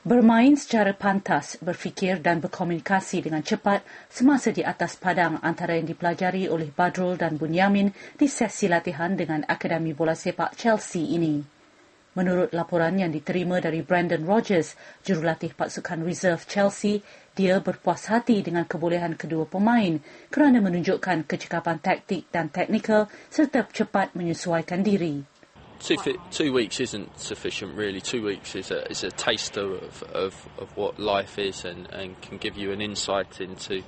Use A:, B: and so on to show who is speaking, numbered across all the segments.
A: Bermain secara pantas, berfikir dan berkomunikasi dengan cepat semasa di atas padang antara yang dipelajari oleh Badrul dan Bunyamin di sesi latihan dengan Akademi Bola Sepak Chelsea ini. Menurut laporan yang diterima dari Brandon Rogers, jurulatih pasukan reserve Chelsea, dia berpuas hati dengan kebolehan kedua pemain kerana menunjukkan kecekapan taktik dan teknikal serta cepat menyesuaikan diri.
B: two, two weeks isn't sufficient, really. Two weeks is a, is a taster of, of, of what life is and, and can give you an insight into,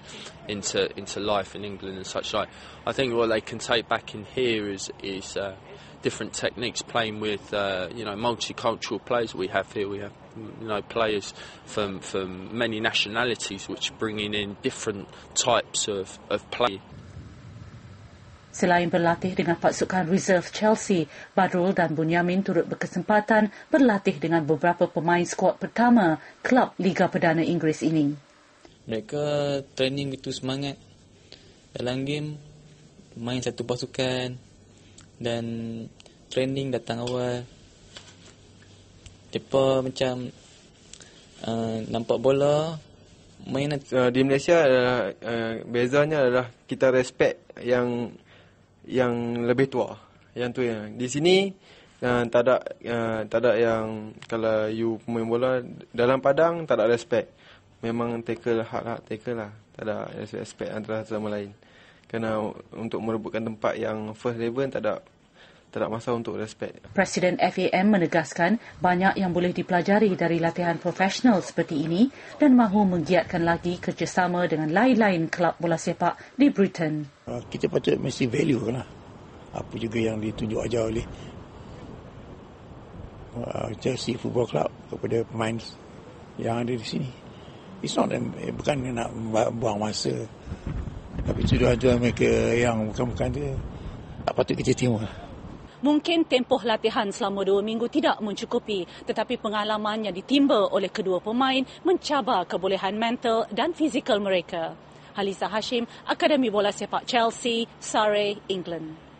B: into, into life in England and such like. I think what they can take back in here is, is uh, different techniques, playing with uh, you know multicultural players we have here. We have you know players from, from many nationalities, which bringing in different types of, of play.
A: Selain berlatih dengan pasukan reserve Chelsea, Badrul dan Bunyamin turut berkesempatan berlatih dengan beberapa pemain skuad pertama klub Liga Perdana Inggeris ini.
C: Mereka training itu semangat dalam game, main satu pasukan dan training datang awal. Mereka macam uh, nampak bola, main. Uh, di Malaysia, uh, uh, bezanya adalah kita respect yang yang lebih tua. Yang tu yang di sini uh, tak ada uh, tak ada yang kalau you pemain bola dalam padang tak ada respect. Memang tackle hak hak tackle lah. Tak ada respect antara satu sama lain. Kena untuk merebutkan tempat yang first level tak ada tak ada masa untuk respect.
A: Presiden FAM menegaskan banyak yang boleh dipelajari dari latihan profesional seperti ini dan mahu menggiatkan lagi kerjasama dengan lain-lain kelab bola sepak di Britain.
D: Ah, kita patut mesti value kan lah. Apa juga yang ditunjuk ajar oleh ah, Chelsea Football Club kepada pemain yang ada di sini. It's not, eh, bukan nak buang masa. Tapi tujuan-tujuan mereka yang bukan-bukan dia tak patut kita timur
A: mungkin tempoh latihan selama dua minggu tidak mencukupi tetapi pengalaman yang ditimba oleh kedua pemain mencabar kebolehan mental dan fizikal mereka. Haliza Hashim, Akademi Bola Sepak Chelsea, Surrey, England.